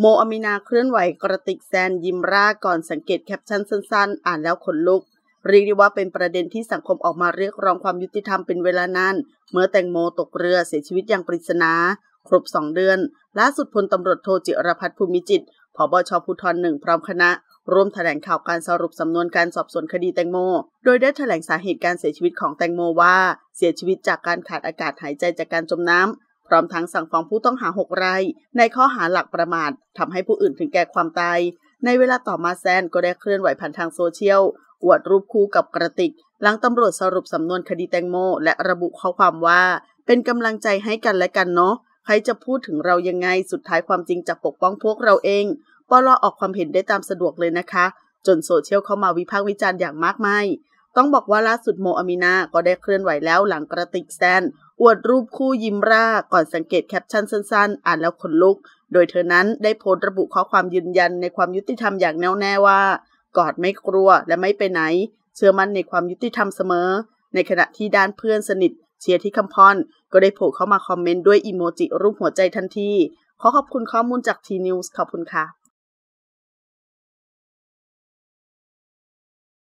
โมอามินาเคลื่อนไหวกระติกแซน ยิมราก่อนสังเกตแคปชั่นสั้นๆ อ่านแล้วขนลุก เรียกได้ว่าเป็นประเด็นที่สังคมออกมาเรียกร้องความยุติธรรมเป็นเวลานานเมื่อแตงโมตกเรือเสียชีวิตอย่างปริศนาครบสองเดือน ล่าสุดพลตำรวจโทจิรพัฒน์ภูมิจิตผบชภูทรหนึ่งพร้อมคณะร่วมแถลงข่าวการสรุปสำนวนการสอบสวนคดีแตงโม โดยได้แถลงสาเหตุการเสียชีวิตของแตงโมว่า เสียชีวิตจากการขาดอากาศหายใจจากการจมน้ำพร้อมทั้งสั่งฟ้องผู้ต้องหา6รายในข้อหาหลักประมาท ทำให้ผู้อื่นถึงแก่ความตายในเวลาต่อมาแซนก็ได้เคลื่อนไหวผ่านทางโซเชียลอวดรูปคู่กับกระติก หลังตำรวจสรุปสำนวนคดีแตงโม และระบุข้อความว่า เป็นกำลังใจให้กันและกันเนาะใครจะพูดถึงเรายังไงสุดท้ายความจริงจะปกป้องพวกเราเองปลอออกความเห็นได้ตามสะดวกเลยนะคะ จนโซเชียลเข้ามาวิพากษ์วิจารณ์อย่างมากมายต้องบอกว่าล่าสุดโมอามินา ก็ได้เคลื่อนไหวแล้วหลังกระติกแซนอวดรูปคู่ยิ้มร่าก่อนสังเกตแคปชั่นสั้น ๆ อ่านแล้วขนลุก โดยเธอนั้นได้โพสต์ระบุข้อความยืนยันในความยุติธรรมอย่างแน่วแน่ว่า กอดไม่กลัวและไม่ไปไหน เชื่อมั่นในความยุติธรรมเสมอ ในขณะที่ด้านเพื่อนสนิทเชียร์ที่คำพอน ก็ได้โผล่เข้ามาคอมเมนต์ด้วยอีโมจิรูปหัวใจทันที ขอขอบคุณข้อมูลจากทีนิวส์ขอบคุณค่ะ